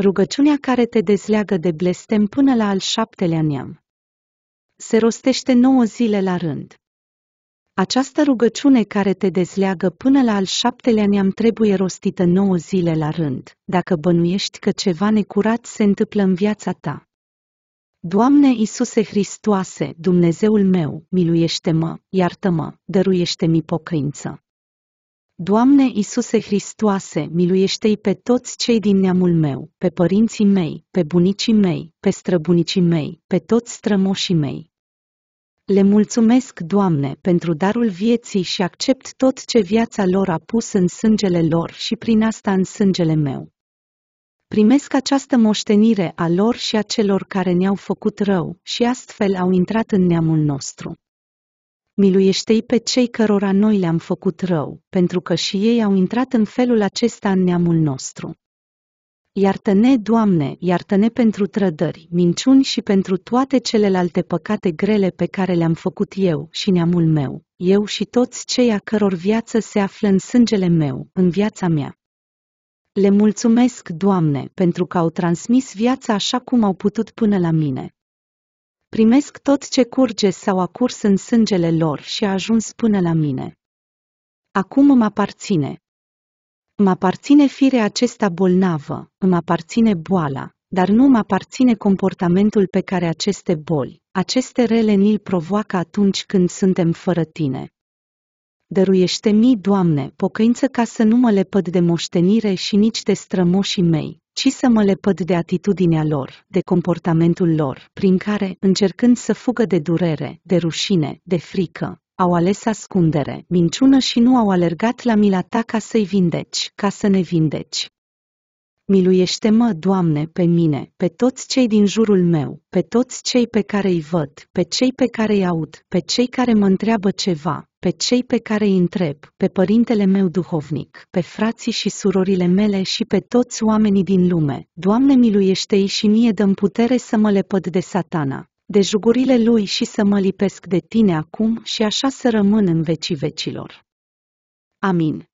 Rugăciunea care te dezleagă de blestem până la al șaptelea neam. Se rostește nouă zile la rând. Această rugăciune care te dezleagă până la al șaptelea neam trebuie rostită nouă zile la rând, dacă bănuiești că ceva necurat se întâmplă în viața ta. Doamne Iisuse Hristoase, Dumnezeul meu, miluiește-mă, iartă-mă, dăruiește-mi pocăință. Doamne Isuse Hristoase, miluiește-i pe toți cei din neamul meu, pe părinții mei, pe bunicii mei, pe străbunicii mei, pe toți strămoșii mei. Le mulțumesc, Doamne, pentru darul vieții și accept tot ce viața lor a pus în sângele lor și prin asta în sângele meu. Primesc această moștenire a lor și a celor care ne-au făcut rău și astfel au intrat în neamul nostru miluiește-i pe cei cărora noi le-am făcut rău, pentru că și ei au intrat în felul acesta în neamul nostru. Iartă-ne, Doamne, iartă-ne pentru trădări, minciuni și pentru toate celelalte păcate grele pe care le-am făcut eu și neamul meu, eu și toți cei a căror viață se află în sângele meu, în viața mea. Le mulțumesc, Doamne, pentru că au transmis viața așa cum au putut până la mine, Primesc tot ce curge sau a curs în sângele lor și a ajuns până la mine. Acum îmi aparține. Îmi aparține firea acesta bolnavă, îmi aparține boala, dar nu îmi aparține comportamentul pe care aceste boli, aceste rele ni provoacă atunci când suntem fără tine. Dăruiește-mi, Doamne, pocăință ca să nu mă lepăd de moștenire și nici de strămoșii mei, ci să mă lepăd de atitudinea lor, de comportamentul lor, prin care, încercând să fugă de durere, de rușine, de frică, au ales ascundere, minciună și nu au alergat la mila ta ca să-i vindeci, ca să ne vindeci. Miluiește-mă, Doamne, pe mine, pe toți cei din jurul meu, pe toți cei pe care îi văd, pe cei pe care îi aud, pe cei care mă întreabă ceva, pe cei pe care îi întreb, pe părintele meu duhovnic, pe frații și surorile mele și pe toți oamenii din lume. Doamne miluiește-i și mie dăm putere să mă lepăd de satana, de jugurile lui și să mă lipesc de tine acum și așa să rămân în vecii vecilor. Amin.